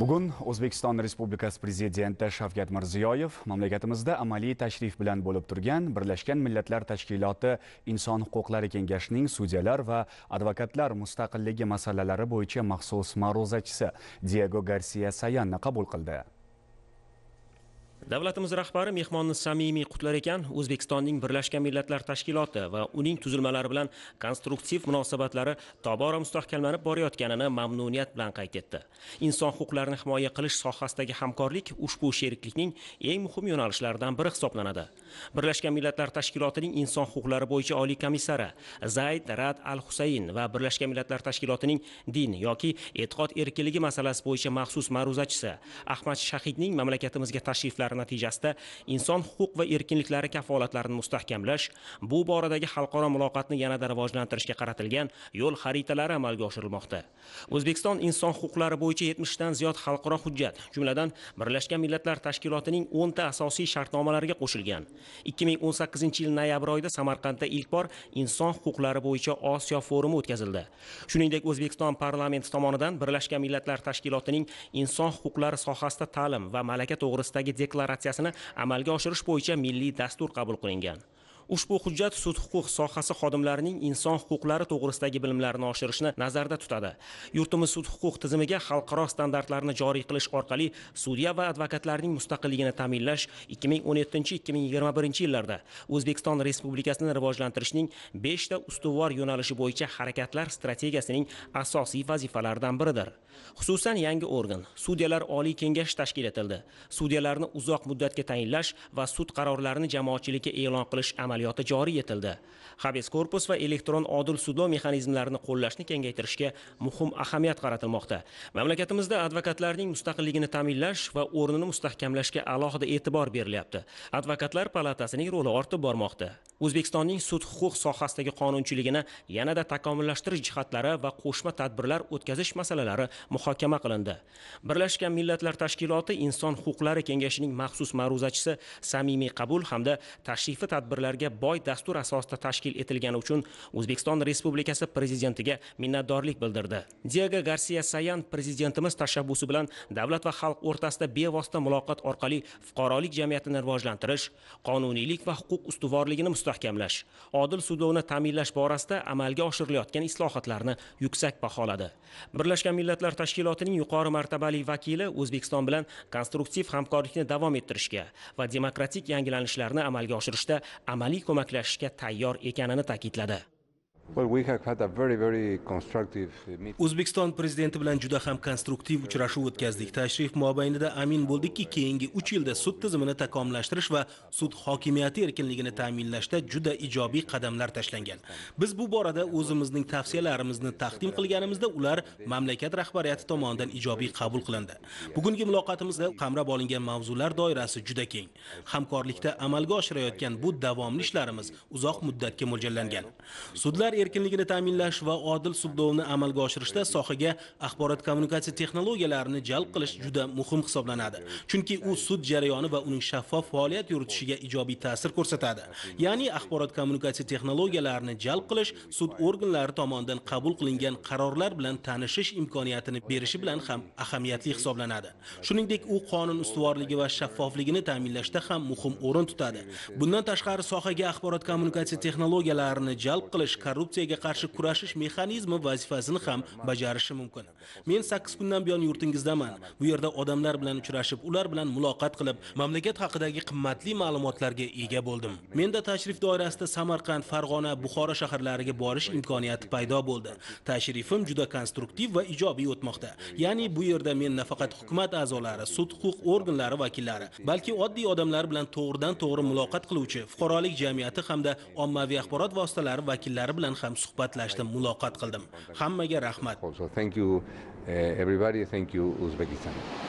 bugun o'zbekiston respublikasi prezidenti shavkat mirziyoyev mamlakatimizda amaliy tashrif bilan bo'lib turgan birlashgan millatlar tashkiloti inson huquqlari kengashining sudyalar va advokatlar mustaqilligi masalalari bo'yicha maxsus ma'ruzachisi diego garsiya sayanni qabul qildi davlatimiz rahbari mehmonni samimiy qutlar ekan o'zbekistonning birlashgan millatlar tashkiloti va uning tuzilmalari bilan konstruktiv munosabatlari tobora mustahkamlanib borayotganini mamnuniyat bilan qayd etdi inson huquqlarini himoya qilish sohasidagi hamkorlik ushbu sheriklikning eng muhim yo'nalishlaridan biri hisoblanadi birlashgan millatlar tashkilotining inson huquqlari bo'yicha oliy komissari zayd rad al husayn va birlashgan millatlar tashkilotining din yoki e'tiqod erkinligi masalasi bo'yicha maxsus ma'ruzachisi ahmad shahidning mamlakatimizga tashriflari natijasida inson huquq va erkinliklari kafolatlarini mustahkamlash bu boradagi xalqaro muloqotni yanada rivojlantirishga qaratilgan yo'l xaritalari amalga oshirilmoqda o'zbekiston inson huquqlari bo'yicha yetmishdan ziyod xalqaro hujjat jumladan birlashgan millatlar tashkilotining o'nta asosiy shartnomalariga qo'shilgan ikki ming o'n sakkizinchi yil noyabr oyida samarqandda ilk bor inson huquqlari bo'yicha osiyo forumi o'tkazildi shuningdek o'zbekiston parlamenti tomonidan birlashgan millatlar tashkilotining inson huquqlari sohasida ta'lim va malaka to'g'risidagi deklaratsiya deklaratsiyasini amalga oshirish bo'yicha milliy dastur qabul qilingan ushbu hujjat sud huquq sohasi xodimlarining inson huquqlari to'g'risidagi bilimlarini oshirishni nazarda tutadi yurtimiz sud huquq tizimiga xalqaro standartlarni joriy qilish orqali sudya va advokatlarning mustaqilligini ta'minlash 2017-2021 yillarda o'zbekiston respublikasini rivojlantirishning 5 ta ustuvor yo'nalishi bo'yicha harakatlar strategiyasining asosiy vazifalaridan biridir xususan yangi organ sudyalar oliy kengashi tashkil etildi sudyalarni uzoq muddatga tayinlash va sud qarorlarini jamoatchilikka e'lon qilish amal amaliyoti joriy etildi habes korpus va elektron odil sudlov mexanizmlarini qo'llashni kengaytirishga muhim ahamiyat qaratilmoqda mamlakatimizda advokatlarning mustaqilligini ta'minlash va o'rnini mustahkamlashga alohida e'tibor berilyapti advokatlar palatasining roli ortib bormoqda o'zbekistonning sud huquq sohasidagi qonunchiligini yanada takomillashtirish jihatlari va qo'shma tadbirlar o'tkazish masalalari muhokama qilindi birlashgan millatlar tashkiloti inson huquqlari kengashining maxsus ma'ruzachisi samimiy qabul hamda tashrifi tadbirlarga boy dastur asosida tashkil etilgani uchun o'zbekiston respublikasi prezidentiga minnatdorlik bildirdi diego garsiya sayan prezidentimiz tashabbusi bilan davlat va xalq o'rtasida bevosita muloqot orqali fuqarolik jamiyatini rivojlantirish qonuniylik va huquq ustuvorligini mustahkamlash odil sudlovni ta'minlash borasida amalga oshirilayotgan islohotlarni yuksak baholadi birlashgan millatlar tashkilotining yuqori martabali vakili o'zbekiston bilan konstruktiv hamkorlikni davom ettirishga va demokratik yangilanishlarni amalga oshirishda amaliy ko'maklashishga tayyor ekanini ta'kidladi Uh, o'zbekiston prezidenti bilan juda ham konstruktiv uchrashuv o'tkazdik tashrif mobaynida amin bo'ldikki keyingi uch yilda sud tizimini takomillashtirish va sud hokimiyati erkinligini ta'minlashda juda ijobiy qadamlar tashlangan biz bu borada o'zimizning tavsiyalarimizni taqdim qilganimizda ular mamlakat rahbariyati tomonidan ijobiy qabul qilindi bugungi muloqotimizda qamrab olingan mavzular doirasi juda keng hamkorlikda amalga oshirayotgan bu davomli ishlarimiz uzoq muddatga mo'ljallangan sudlar erkinligini ta'minlash va odil sudlovni amalga oshirishda sohaga axborot kommunikatsiya texnologiyalarini jalb qilish juda muhim hisoblanadi chunki u sud jarayoni va uning shaffof faoliyat yuritishiga ijobiy ta'sir ko'rsatadi ya'ni axborot kommunikatsiya texnologiyalarini jalb qilish sud organlari tomonidan qabul qilingan qarorlar bilan tanishish imkoniyatini berishi bilan ham ahamiyatli hisoblanadi shuningdek u qonun ustuvorligi va shaffofligini ta'minlashda ham muhim o'rin tutadi bundan tashqari sohaga axborot kommunikatsiya texnologiyalarini jalb qilish korrupsiya korrupsiyaga qarshi kurashish mexanizmi vazifasini ham bajarishi mumkin men sakkiz kundan buyon yurtingizdaman bu yerda odamlar bilan uchrashib ular bilan muloqot qilib mamlakat haqidagi qimmatli ma'lumotlarga ega bo'ldim menda tashrif doirasida samarqand farg'ona buxoro shaharlariga borish imkoniyati paydo bo'ldi tashrifim juda konstruktiv va ijobiy o'tmoqda ya'ni bu yerda men nafaqat hukumat a'zolari sud huquq organlari vakillari balki oddiy odamlar bilan to'g'ridan to'g'ri muloqot qiluvchi fuqarolik jamiyati hamda ommaviy axborot vositalari vakillari bilan ham suhbatlashdim muloqot qildim hammaga rahmat thank you eh, everybody thank you uzbekistan